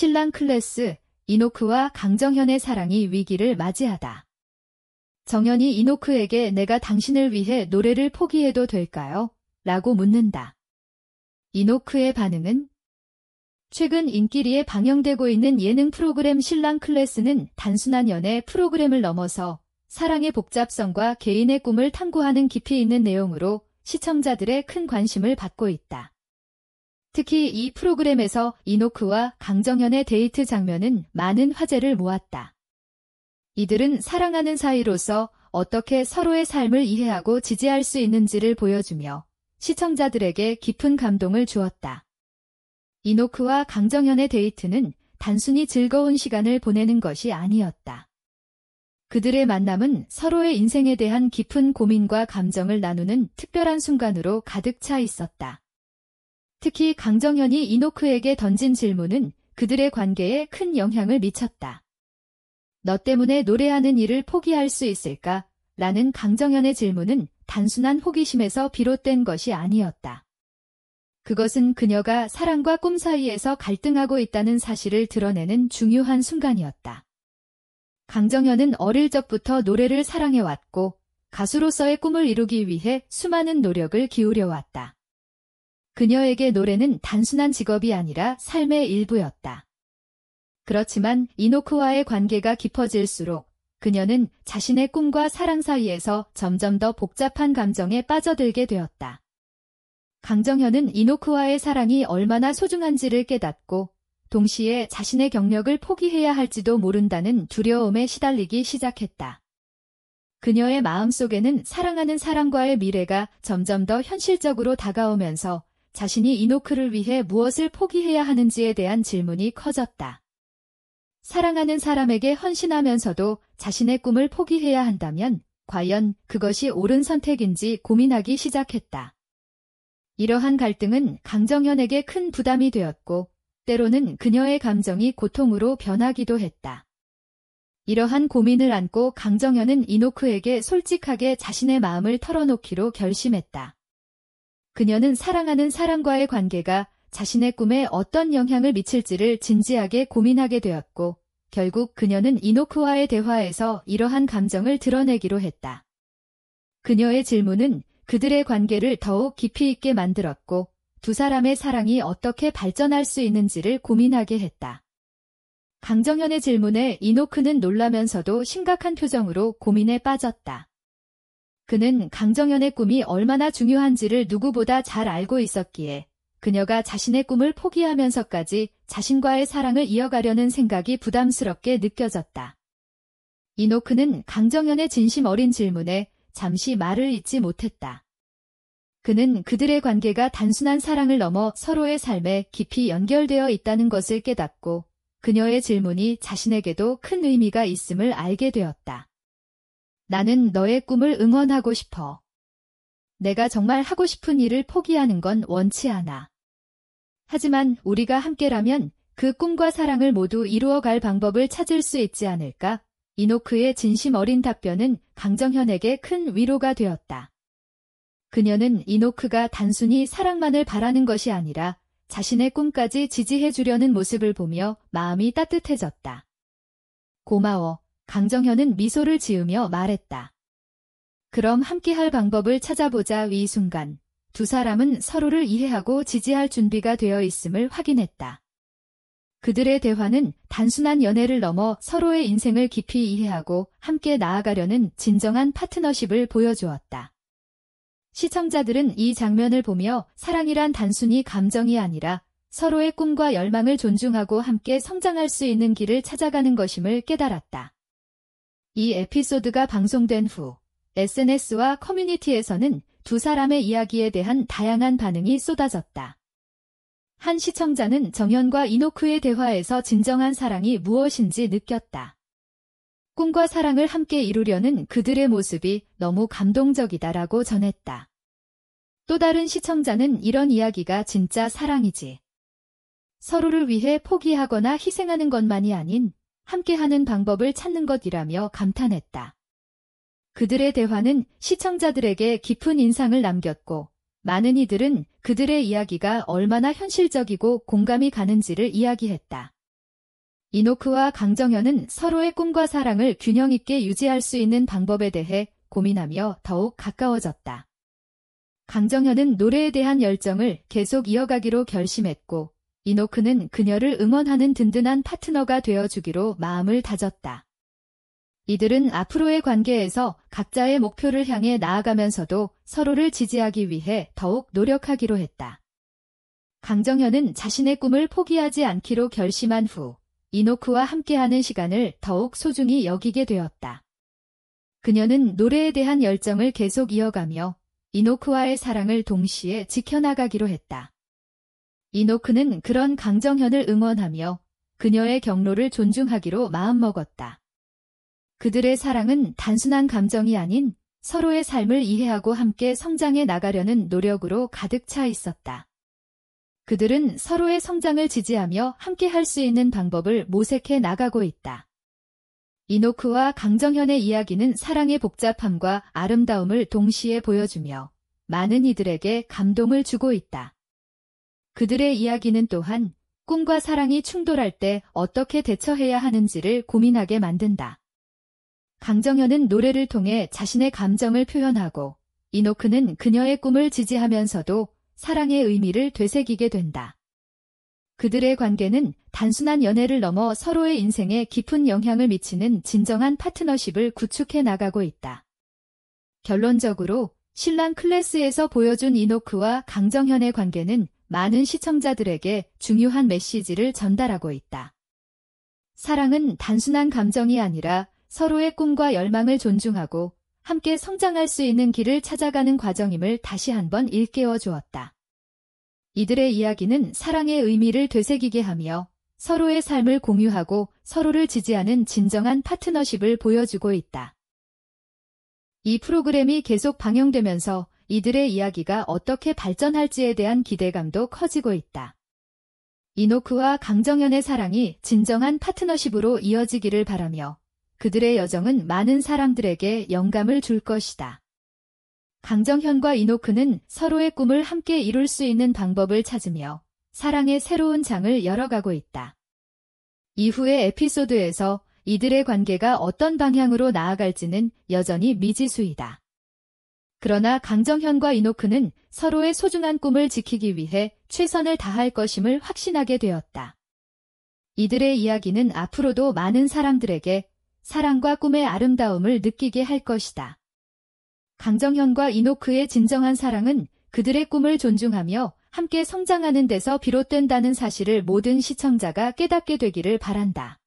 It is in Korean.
신랑 클래스, 이노크와 강정현의 사랑이 위기를 맞이하다. 정현이 이노크에게 내가 당신을 위해 노래를 포기해도 될까요? 라고 묻는다. 이노크의 반응은 최근 인기리에 방영되고 있는 예능 프로그램 신랑 클래스는 단순한 연애 프로그램을 넘어서 사랑의 복잡성과 개인의 꿈을 탐구하는 깊이 있는 내용으로 시청자들의 큰 관심을 받고 있다. 특히 이 프로그램에서 이노크와 강정현의 데이트 장면은 많은 화제를 모았다. 이들은 사랑하는 사이로서 어떻게 서로의 삶을 이해하고 지지할 수 있는지를 보여주며 시청자들에게 깊은 감동을 주었다. 이노크와 강정현의 데이트는 단순히 즐거운 시간을 보내는 것이 아니었다. 그들의 만남은 서로의 인생에 대한 깊은 고민과 감정을 나누는 특별한 순간으로 가득 차 있었다. 특히 강정현이 이노크에게 던진 질문은 그들의 관계에 큰 영향을 미쳤다. 너 때문에 노래하는 일을 포기할 수 있을까? 라는 강정현의 질문은 단순한 호기심에서 비롯된 것이 아니었다. 그것은 그녀가 사랑과 꿈 사이에서 갈등하고 있다는 사실을 드러내는 중요한 순간이었다. 강정현은 어릴 적부터 노래를 사랑해왔고 가수로서의 꿈을 이루기 위해 수많은 노력을 기울여왔다. 그녀에게 노래는 단순한 직업이 아니라 삶의 일부였다. 그렇지만 이노크와의 관계가 깊어질수록 그녀는 자신의 꿈과 사랑 사이에서 점점 더 복잡한 감정에 빠져들게 되었다. 강정현은 이노크와의 사랑이 얼마나 소중한지를 깨닫고 동시에 자신의 경력을 포기해야 할지도 모른다는 두려움에 시달리기 시작했다. 그녀의 마음속에는 사랑하는 사람과의 미래가 점점 더 현실적으로 다가오면서 자신이 이노크를 위해 무엇을 포기해야 하는지에 대한 질문이 커졌다. 사랑하는 사람에게 헌신하면서도 자신의 꿈을 포기해야 한다면 과연 그것이 옳은 선택인지 고민하기 시작했다. 이러한 갈등은 강정현에게 큰 부담이 되었고 때로는 그녀의 감정이 고통으로 변하기도 했다. 이러한 고민을 안고 강정현은 이노크에게 솔직하게 자신의 마음을 털어놓기로 결심했다. 그녀는 사랑하는 사람과의 관계가 자신의 꿈에 어떤 영향을 미칠지를 진지하게 고민하게 되었고 결국 그녀는 이노크와의 대화에서 이러한 감정을 드러내기로 했다. 그녀의 질문은 그들의 관계를 더욱 깊이 있게 만들었고 두 사람의 사랑이 어떻게 발전할 수 있는지를 고민하게 했다. 강정현의 질문에 이노크는 놀라면서도 심각한 표정으로 고민에 빠졌다. 그는 강정현의 꿈이 얼마나 중요한지를 누구보다 잘 알고 있었기에 그녀가 자신의 꿈을 포기하면서까지 자신과의 사랑을 이어가려는 생각이 부담스럽게 느껴졌다. 이노크는 강정현의 진심 어린 질문에 잠시 말을 잇지 못했다. 그는 그들의 관계가 단순한 사랑을 넘어 서로의 삶에 깊이 연결되어 있다는 것을 깨닫고 그녀의 질문이 자신에게도 큰 의미가 있음을 알게 되었다. 나는 너의 꿈을 응원하고 싶어. 내가 정말 하고 싶은 일을 포기하는 건 원치 않아. 하지만 우리가 함께라면 그 꿈과 사랑을 모두 이루어갈 방법을 찾을 수 있지 않을까? 이노크의 진심 어린 답변은 강정현에게 큰 위로가 되었다. 그녀는 이노크가 단순히 사랑만을 바라는 것이 아니라 자신의 꿈까지 지지해 주려는 모습을 보며 마음이 따뜻해졌다. 고마워. 강정현은 미소를 지으며 말했다. 그럼 함께할 방법을 찾아보자 위 순간 두 사람은 서로를 이해하고 지지할 준비가 되어 있음을 확인했다. 그들의 대화는 단순한 연애를 넘어 서로의 인생을 깊이 이해하고 함께 나아가려는 진정한 파트너십을 보여주었다. 시청자들은 이 장면을 보며 사랑이란 단순히 감정이 아니라 서로의 꿈과 열망을 존중하고 함께 성장할 수 있는 길을 찾아가는 것임을 깨달았다. 이 에피소드가 방송된 후 SNS와 커뮤니티에서는 두 사람의 이야기에 대한 다양한 반응이 쏟아졌다. 한 시청자는 정연과 이노크의 대화에서 진정한 사랑이 무엇인지 느꼈다. 꿈과 사랑을 함께 이루려는 그들의 모습이 너무 감동적이다라고 전했다. 또 다른 시청자는 이런 이야기가 진짜 사랑이지. 서로를 위해 포기하거나 희생하는 것만이 아닌 함께하는 방법을 찾는 것이라며 감탄했다. 그들의 대화는 시청자들에게 깊은 인상을 남겼고 많은 이들은 그들의 이야기가 얼마나 현실적이고 공감이 가는지를 이야기했다. 이노크와 강정현은 서로의 꿈과 사랑을 균형 있게 유지할 수 있는 방법에 대해 고민하며 더욱 가까워졌다. 강정현은 노래에 대한 열정을 계속 이어가기로 결심했고 이노크는 그녀를 응원하는 든든한 파트너가 되어주기로 마음을 다졌다. 이들은 앞으로의 관계에서 각자의 목표를 향해 나아가면서도 서로를 지지하기 위해 더욱 노력하기로 했다. 강정현은 자신의 꿈을 포기하지 않기로 결심한 후 이노크와 함께하는 시간을 더욱 소중히 여기게 되었다. 그녀는 노래에 대한 열정을 계속 이어가며 이노크와의 사랑을 동시에 지켜나가기로 했다. 이노크는 그런 강정현을 응원하며 그녀의 경로를 존중하기로 마음먹었다. 그들의 사랑은 단순한 감정이 아닌 서로의 삶을 이해하고 함께 성장해 나가려는 노력으로 가득 차 있었다. 그들은 서로의 성장을 지지하며 함께 할 수 있는 방법을 모색해 나가고 있다. 이노크와 강정현의 이야기는 사랑의 복잡함과 아름다움을 동시에 보여주며 많은 이들에게 감동을 주고 있다. 그들의 이야기는 또한 꿈과 사랑이 충돌할 때 어떻게 대처해야 하는지를 고민하게 만든다. 강정현은 노래를 통해 자신의 감정을 표현하고 이노크는 그녀의 꿈을 지지하면서도 사랑의 의미를 되새기게 된다. 그들의 관계는 단순한 연애를 넘어 서로의 인생에 깊은 영향을 미치는 진정한 파트너십을 구축해 나가고 있다. 결론적으로 신랑 클래스에서 보여준 이노크와 강정현의 관계는 많은 시청자들에게 중요한 메시지를 전달하고 있다. 사랑은 단순한 감정이 아니라 서로의 꿈과 열망을 존중하고 함께 성장할 수 있는 길을 찾아가는 과정임을 다시 한번 일깨워 주었다. 이들의 이야기는 사랑의 의미를 되새기게 하며 서로의 삶을 공유하고 서로를 지지하는 진정한 파트너십을 보여주고 있다. 이 프로그램이 계속 방영되면서 이들의 이야기가 어떻게 발전할지에 대한 기대감도 커지고 있다. 이노크와 강정현의 사랑이 진정한 파트너십으로 이어지기를 바라며 그들의 여정은 많은 사람들에게 영감을 줄 것이다. 강정현과 이노크는 서로의 꿈을 함께 이룰 수 있는 방법을 찾으며 사랑의 새로운 장을 열어가고 있다. 이후의 에피소드에서 이들의 관계가 어떤 방향으로 나아갈지는 여전히 미지수이다. 그러나 강정현과 이노크는 서로의 소중한 꿈을 지키기 위해 최선을 다할 것임을 확신하게 되었다. 이들의 이야기는 앞으로도 많은 사람들에게 사랑과 꿈의 아름다움을 느끼게 할 것이다. 강정현과 이노크의 진정한 사랑은 그들의 꿈을 존중하며 함께 성장하는 데서 비롯된다는 사실을 모든 시청자가 깨닫게 되기를 바란다.